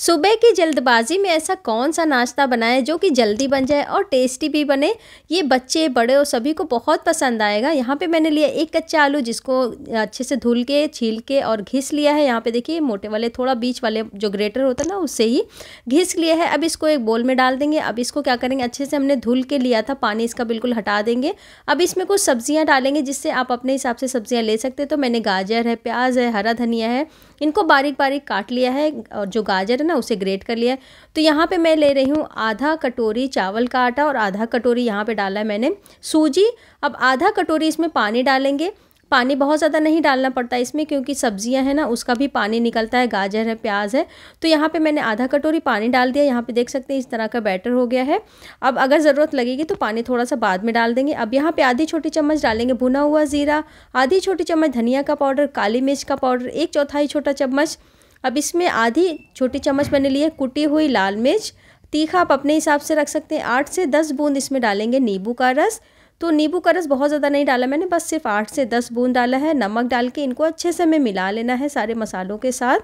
सुबह की जल्दबाजी में ऐसा कौन सा नाश्ता बनाएं जो कि जल्दी बन जाए और टेस्टी भी बने ये बच्चे बड़े और सभी को बहुत पसंद आएगा यहाँ पे मैंने लिया एक कच्चा आलू जिसको अच्छे से धुल के छील के और घिस लिया है यहाँ पे देखिए मोटे वाले थोड़ा बीच वाले जो ग्रेटर होता है ना उससे ही घिस लिया है अब इसको एक बोल में डाल देंगे अब इसको क्या करेंगे अच्छे से हमने धुल के लिया था पानी इसका बिल्कुल हटा देंगे अब इसमें कुछ सब्जियाँ डालेंगे जिससे आप अपने हिसाब से सब्जियाँ ले सकते तो मैंने गाजर है प्याज है हरा धनिया है इनको बारीक बारीक काट लिया है और जो गाजर ना उसे ग्रेट कर लिया है तो यहाँ पे मैं ले रही हूँ आधा कटोरी चावल का आटा और आधा कटोरी यहाँ पे डाला है मैंने सूजी अब आधा कटोरी इसमें पानी डालेंगे पानी बहुत ज़्यादा नहीं डालना पड़ता इसमें क्योंकि सब्जियां हैं ना उसका भी पानी निकलता है गाजर है प्याज है तो यहाँ पे मैंने आधा कटोरी पानी डाल दिया यहाँ पे देख सकते हैं इस तरह का बैटर हो गया है अब अगर ज़रूरत लगेगी तो पानी थोड़ा सा बाद में डाल देंगे अब यहाँ पे आधी छोटी चम्मच डालेंगे भुना हुआ ज़ीरा आधी छोटी चम्मच धनिया का पाउडर काली मिर्च का पाउडर एक चौथाई छोटा चम्मच अब इसमें आधी छोटी चम्मच मैंने ली है कुटी हुई लाल मिर्च तीखा आप अपने हिसाब से रख सकते हैं आठ से दस बूंद इसमें डालेंगे नींबू का रस तो नींबू का रस बहुत ज़्यादा नहीं डाला मैंने बस सिर्फ आठ से दस बूंद डाला है नमक डाल के इनको अच्छे से हमें मिला लेना है सारे मसालों के साथ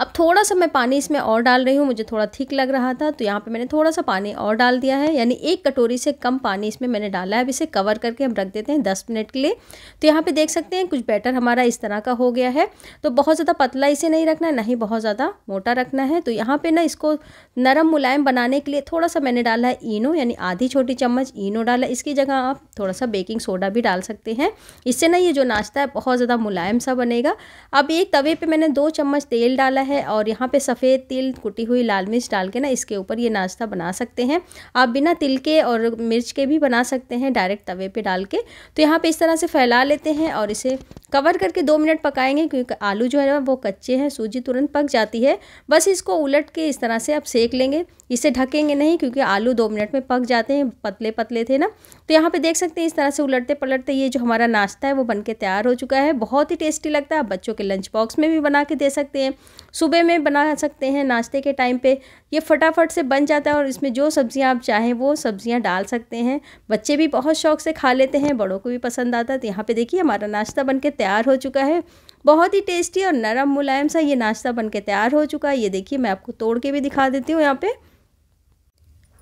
अब थोड़ा सा मैं पानी इसमें और डाल रही हूँ मुझे थोड़ा थिक लग रहा था तो यहाँ पे मैंने थोड़ा सा पानी और डाल दिया है यानी एक कटोरी से कम पानी इसमें मैंने डाला है अब इसे कवर करके हम रख देते हैं दस मिनट के लिए तो यहाँ पर देख सकते हैं कुछ बैटर हमारा इस तरह का हो गया है तो बहुत ज़्यादा पतला इसे नहीं रखना है ना ही बहुत ज़्यादा मोटा रखना है तो यहाँ पर ना इसको नरम मुलायम बनाने के लिए थोड़ा सा मैंने डाला है ईनो यानी आधी छोटी चम्मच ईनो डाला इसकी जगह आप थोड़ा सा बेकिंग सोडा भी डाल सकते हैं इससे ना ये जो नाश्ता है बहुत ज़्यादा मुलायम सा बनेगा अब एक तवे पर मैंने दो चम्मच तेल डाला है है और यहाँ पे सफ़ेद तिल कुटी हुई लाल मिर्च डाल के ना इसके ऊपर ये नाश्ता बना सकते हैं आप बिना तिल के और मिर्च के भी बना सकते हैं डायरेक्ट तवे पे डाल के तो यहाँ पे इस तरह से फैला लेते हैं और इसे कवर करके दो मिनट पकाएंगे क्योंकि आलू जो है वो कच्चे हैं सूजी तुरंत पक जाती है बस इसको उलट के इस तरह से आप सेक लेंगे इसे ढकेंगे नहीं क्योंकि आलू दो मिनट में पक जाते हैं पतले पतले थे ना तो यहाँ पे देख सकते हैं इस तरह से उलटते पलटते ये जो हमारा नाश्ता है वो बनके तैयार हो चुका है बहुत ही टेस्टी लगता है आप बच्चों के लंच बॉक्स में भी बना के दे सकते हैं सुबह में बना सकते हैं नाश्ते के टाइम पे ये फटाफट से बन जाता है और इसमें जो सब्ज़ियाँ आप चाहें वो सब्ज़ियाँ डाल सकते हैं बच्चे भी बहुत शौक से खा लेते हैं बड़ों को भी पसंद आता है तो यहाँ पर देखिए हमारा नाश्ता बन के तैयार हो चुका है बहुत ही टेस्टी और नरम मुलायम सा ये नाश्ता बन के तैयार हो चुका है ये देखिए मैं आपको तोड़ के भी दिखा देती हूँ यहाँ पर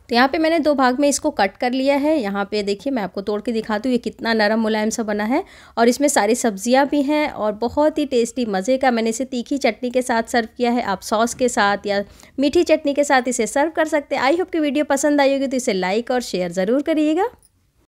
तो यहाँ पे मैंने दो भाग में इसको कट कर लिया है यहाँ पे देखिए मैं आपको तोड़ के दिखाती हूँ ये कितना नरम मुलायम सा बना है और इसमें सारी सब्जियाँ भी हैं और बहुत ही टेस्टी मज़े का मैंने इसे तीखी चटनी के साथ सर्व किया है आप सॉस के साथ या मीठी चटनी के साथ इसे सर्व कर सकते हैं आई होप की वीडियो पसंद आई होगी तो इसे लाइक और शेयर ज़रूर करिएगा